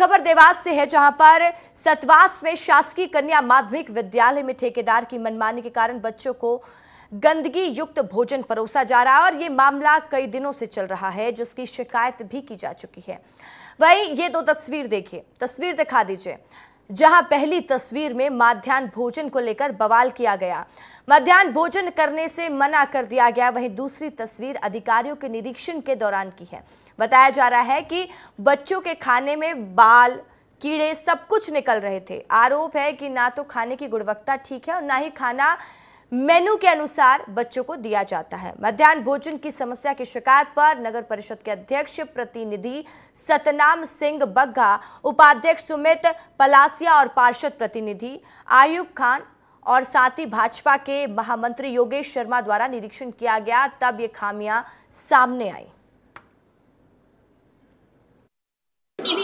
खबर देवास से है जहां पर सतवास में शासकीय कन्या माध्यमिक विद्यालय में ठेकेदार की मनमानी के कारण बच्चों को गंदगी युक्त भोजन परोसा जा रहा है और ये मामला कई दिनों से चल रहा है जिसकी शिकायत भी की जा चुकी है वहीं ये दो तस्वीर देखिए तस्वीर दिखा दीजिए जहां पहली तस्वीर में माध्यान्ह भोजन को लेकर बवाल किया गया मध्यान्ह भोजन करने से मना कर दिया गया वहीं दूसरी तस्वीर अधिकारियों के निरीक्षण के दौरान की है बताया जा रहा है कि बच्चों के खाने में बाल कीड़े सब कुछ निकल रहे थे आरोप है कि ना तो खाने की गुणवत्ता ठीक है और ना ही खाना मेनू के अनुसार बच्चों को दिया जाता है मध्यान्ह भोजन की समस्या की शिकायत पर नगर परिषद के अध्यक्ष प्रतिनिधि सतनाम सिंह बग्घा उपाध्यक्ष सुमित पलासिया और पार्षद प्रतिनिधि आयुब खान और साथ ही भाजपा के महामंत्री योगेश शर्मा द्वारा निरीक्षण किया गया तब ये खामियां सामने आई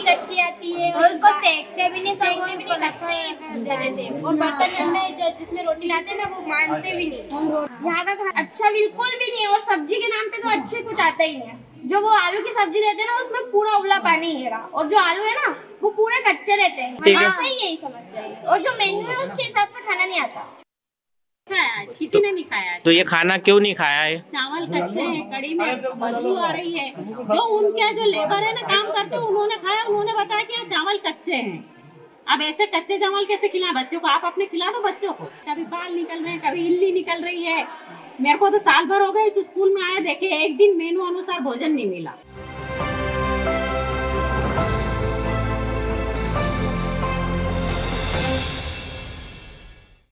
कच्ची आती है और उसको सेकते भी नहीं सेकते भी नहीं कच्ची दे देते और हाँ। बर्तन में जो जिसमें रोटी लाते हैं ना वो मानते भी नहीं यहाँ का अच्छा बिल्कुल भी नहीं और सब्जी के नाम पे तो अच्छे कुछ आता ही नहीं है जो वो आलू की सब्जी देते हैं ना उसमें पूरा उबला पानी ही हीरा और जो आलू है ना वो पूरे कच्चे रहते हैं ऐसे ही यही समस्या है और जो मेन्यू है उसके हिसाब से खाना नहीं आता खाया किसी तो, ने नहीं खाया तो ये खाना क्यों नहीं खाया है चावल कच्चे हैं कड़ी में बदबू आ रही है जो उनके जो लेबर है ना काम करते उन्होंने खाया है कि यहाँ चावल कच्चे हैं अब ऐसे कच्चे चावल कैसे खिलाए बच्चों को आप अपने खिला दो बच्चों को कभी बाल निकल रहे हैं कभी इल्ली निकल रही है मेरे को तो साल भर हो गए इस स्कूल में आया देखे एक दिन मेनू अनुसार भोजन नहीं मिला